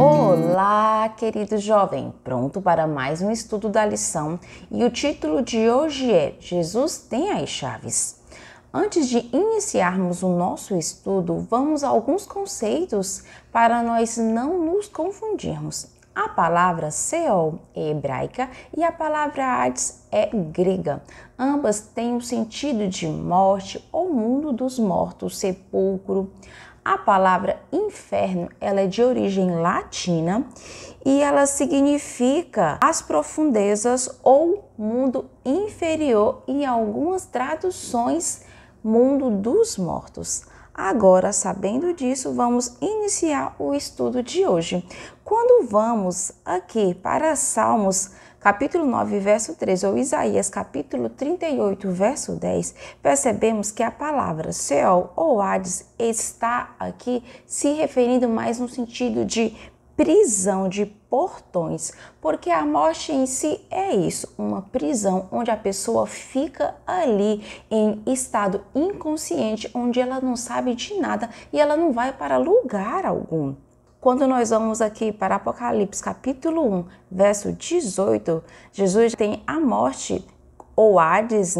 Olá, querido jovem, pronto para mais um estudo da lição e o título de hoje é Jesus tem as chaves. Antes de iniciarmos o nosso estudo, vamos a alguns conceitos para nós não nos confundirmos. A palavra Seol é hebraica e a palavra Hades é grega. Ambas têm o um sentido de morte ou mundo dos mortos, sepulcro. A palavra inferno, ela é de origem latina e ela significa as profundezas ou mundo inferior em algumas traduções mundo dos mortos. Agora, sabendo disso, vamos iniciar o estudo de hoje. Quando vamos aqui para Salmos capítulo 9, verso 3, ou Isaías, capítulo 38, verso 10, percebemos que a palavra Seol ou Hades está aqui se referindo mais no sentido de prisão de portões, porque a morte em si é isso, uma prisão onde a pessoa fica ali em estado inconsciente, onde ela não sabe de nada e ela não vai para lugar algum. Quando nós vamos aqui para Apocalipse capítulo 1, verso 18, Jesus tem a morte ou Hades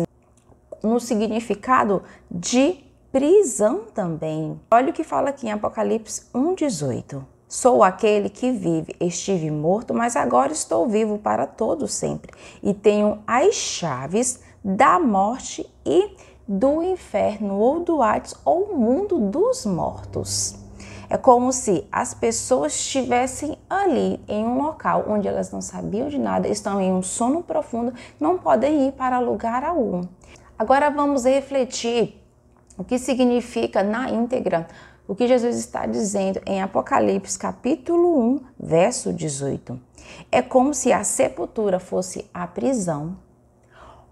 no significado de prisão também. Olha o que fala aqui em Apocalipse 18. Sou aquele que vive, estive morto, mas agora estou vivo para todo sempre e tenho as chaves da morte e do inferno ou do Hades ou mundo dos mortos. É como se as pessoas estivessem ali em um local onde elas não sabiam de nada, estão em um sono profundo, não podem ir para lugar algum. Agora vamos refletir o que significa na íntegra o que Jesus está dizendo em Apocalipse capítulo 1, verso 18. É como se a sepultura fosse a prisão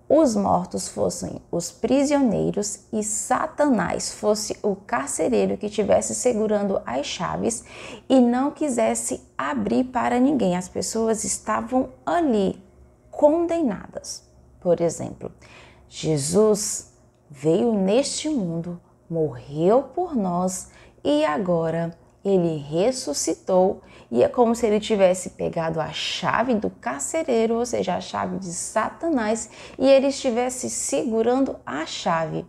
os mortos fossem os prisioneiros e Satanás fosse o carcereiro que estivesse segurando as chaves e não quisesse abrir para ninguém. As pessoas estavam ali condenadas. Por exemplo, Jesus veio neste mundo, morreu por nós e agora ele ressuscitou e é como se ele tivesse pegado a chave do carcereiro, ou seja, a chave de Satanás, e ele estivesse segurando a chave.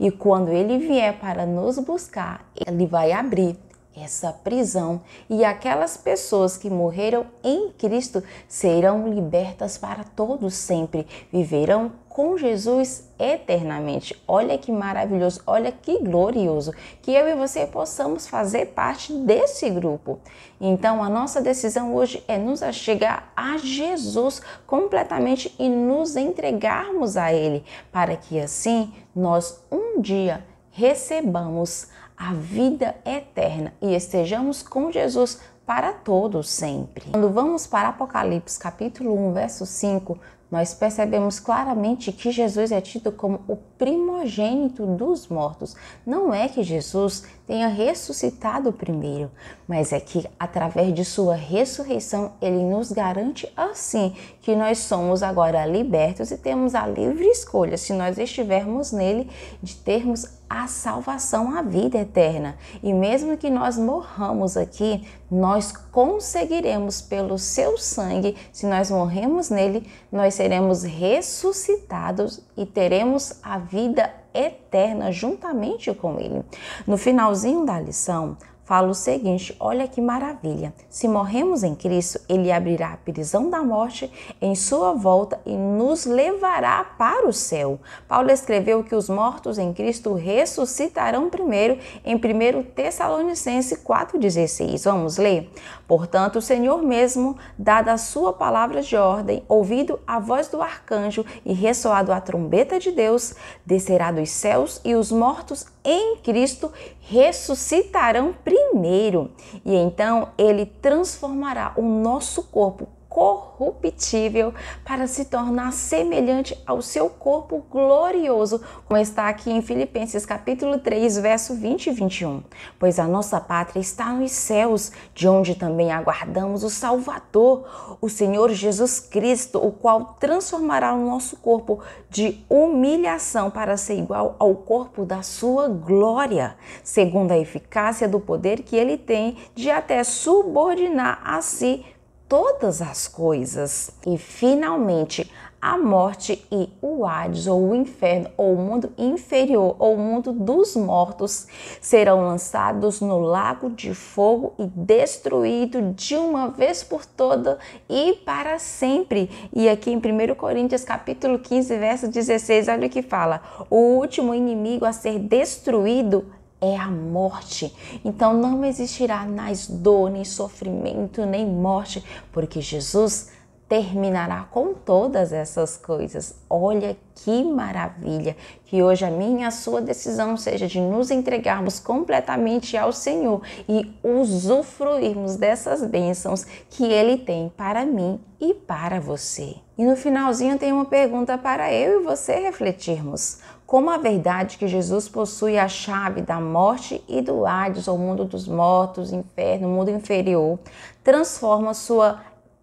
E quando ele vier para nos buscar, ele vai abrir essa prisão e aquelas pessoas que morreram em Cristo serão libertas para todos sempre, viverão com Jesus eternamente. Olha que maravilhoso, olha que glorioso que eu e você possamos fazer parte desse grupo. Então, a nossa decisão hoje é nos achegar a Jesus completamente e nos entregarmos a Ele, para que assim nós um dia recebamos a vida eterna e estejamos com Jesus para todos sempre. Quando vamos para Apocalipse capítulo 1, verso 5, nós percebemos claramente que Jesus é tido como o primogênito dos mortos. Não é que Jesus tenha ressuscitado primeiro, mas é que através de sua ressurreição ele nos garante assim que nós somos agora libertos e temos a livre escolha, se nós estivermos nele, de termos a salvação, a vida eterna. E mesmo que nós morramos aqui, nós conseguiremos pelo seu sangue, se nós morremos nele, nós seremos ressuscitados e teremos a vida eterna juntamente com Ele. No finalzinho da lição, fala o seguinte: olha que maravilha. Se morremos em Cristo, ele abrirá a prisão da morte em sua volta e nos levará para o céu. Paulo escreveu que os mortos em Cristo ressuscitarão primeiro em 1 Tessalonicenses 4,16. Vamos ler? Portanto, o Senhor mesmo, dada a sua palavra de ordem, ouvido a voz do arcanjo e ressoado a trombeta de Deus, descerá dos céus e os mortos em Cristo ressuscitarão primeiro primeiro e então ele transformará o nosso corpo corruptível para se tornar semelhante ao seu corpo glorioso, como está aqui em Filipenses capítulo 3, verso 20 e 21. Pois a nossa pátria está nos céus, de onde também aguardamos o Salvador, o Senhor Jesus Cristo, o qual transformará o nosso corpo de humilhação para ser igual ao corpo da sua glória, segundo a eficácia do poder que ele tem de até subordinar a si todas as coisas. E finalmente, a morte e o Hades, ou o inferno, ou o mundo inferior, ou o mundo dos mortos, serão lançados no lago de fogo e destruído de uma vez por toda e para sempre. E aqui em 1 Coríntios capítulo 15, verso 16, olha o que fala: o último inimigo a ser destruído é a morte. Então não existirá mais dor, nem sofrimento, nem morte, porque Jesus terminará com todas essas coisas. Olha que maravilha! Que hoje a minha e a sua decisão seja de nos entregarmos completamente ao Senhor e usufruirmos dessas bênçãos que Ele tem para mim e para você. E no finalzinho tem uma pergunta para eu e você refletirmos. Como a verdade que Jesus possui a chave da morte e do Hades, ou mundo dos mortos, inferno, mundo inferior, transforma sua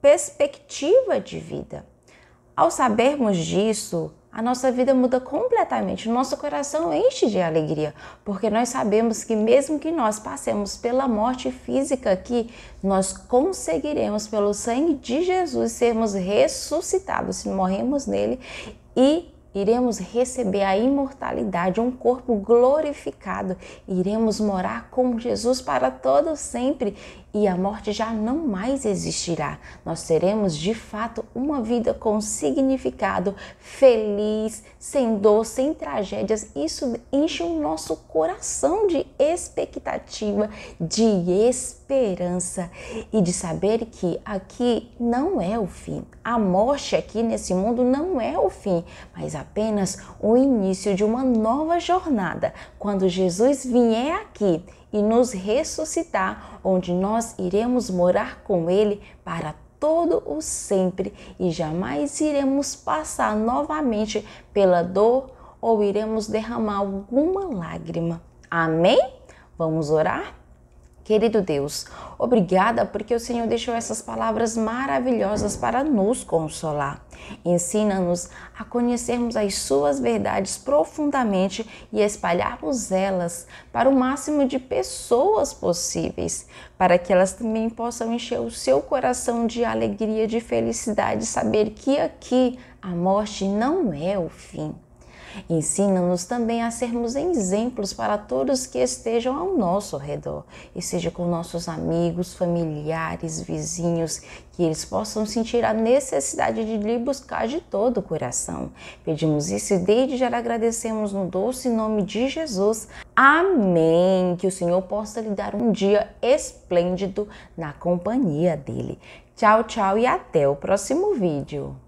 perspectiva de vida. Ao sabermos disso, a nossa vida muda completamente, o nosso coração enche de alegria, porque nós sabemos que mesmo que nós passemos pela morte física aqui, nós conseguiremos pelo sangue de Jesus sermos ressuscitados, se morremos nele e iremos receber a imortalidade, um corpo glorificado, iremos morar com Jesus para todo sempre e a morte já não mais existirá. Nós teremos de fato uma vida com significado, feliz, sem dor, sem tragédias. Isso enche o nosso coração de expectativa, de esperança e de saber que aqui não é o fim. A morte aqui nesse mundo não é o fim, mas apenas o início de uma nova jornada. Quando Jesus vier aqui e nos ressuscitar, onde nós iremos morar com Ele para todo o sempre e jamais iremos passar novamente pela dor ou iremos derramar alguma lágrima. Amém? Vamos orar? Querido Deus, obrigada porque o Senhor deixou essas palavras maravilhosas para nos consolar. Ensina-nos a conhecermos as Suas verdades profundamente e espalharmos elas para o máximo de pessoas possíveis, para que elas também possam encher o seu coração de alegria, de felicidade, saber que aqui a morte não é o fim. Ensina-nos também a sermos exemplos para todos que estejam ao nosso redor, e seja com nossos amigos, familiares, vizinhos, que eles possam sentir a necessidade de lhe buscar de todo o coração. Pedimos isso e desde já agradecemos no doce nome de Jesus. Amém. Que o Senhor possa lhe dar um dia esplêndido na companhia dele. Tchau, tchau e até o próximo vídeo.